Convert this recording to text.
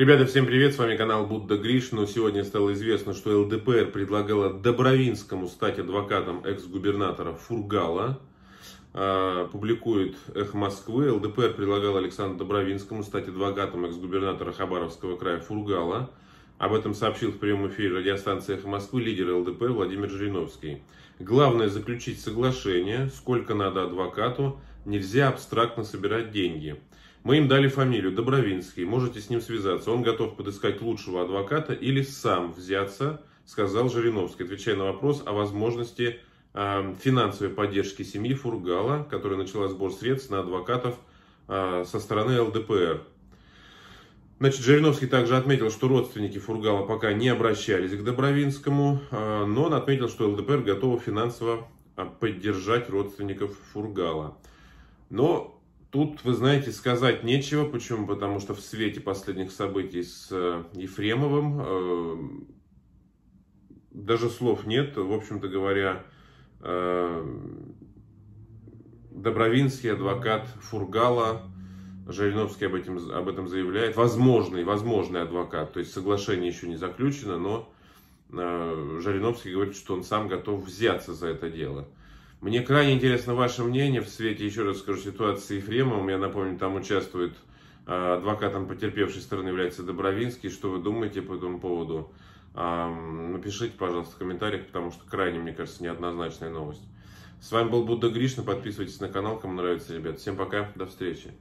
Ребята, всем привет, с вами канал Будда Гриш, но ну, сегодня стало известно, что ЛДПР предлагала Добровинскому стать адвокатом экс-губернатора Фургала. А, публикует «Эхо Москвы». ЛДПР предлагал Александру Добровинскому стать адвокатом экс-губернатора Хабаровского края Фургала. Об этом сообщил в прямом эфире радиостанции «Эхо Москвы» лидер ЛДПР Владимир Жириновский. Главное – заключить соглашение, сколько надо адвокату, нельзя абстрактно собирать деньги. Мы им дали фамилию Добровинский, можете с ним связаться, он готов подыскать лучшего адвоката или сам взяться, сказал Жириновский, отвечая на вопрос о возможности э, финансовой поддержки семьи Фургала, которая начала сбор средств на адвокатов э, со стороны ЛДПР. Значит, Жириновский также отметил, что родственники Фургала пока не обращались к Добровинскому, э, но он отметил, что ЛДПР готова финансово э, поддержать родственников Фургала. Но Тут, вы знаете, сказать нечего. Почему? Потому что в свете последних событий с э, Ефремовым э, даже слов нет. В общем-то говоря, э, Добровинский, адвокат Фургала, Жириновский об этом, об этом заявляет. Возможный, возможный адвокат. То есть соглашение еще не заключено, но э, Жириновский говорит, что он сам готов взяться за это дело. Мне крайне интересно ваше мнение в свете, еще раз скажу, ситуации Ефремовым. Я напомню, там участвует а, адвокатом потерпевшей стороны является Добровинский. Что вы думаете по этому поводу? А, напишите, пожалуйста, в комментариях, потому что крайне, мне кажется, неоднозначная новость. С вами был Будда Гришна. Подписывайтесь на канал, кому нравится, ребят. Всем пока, до встречи.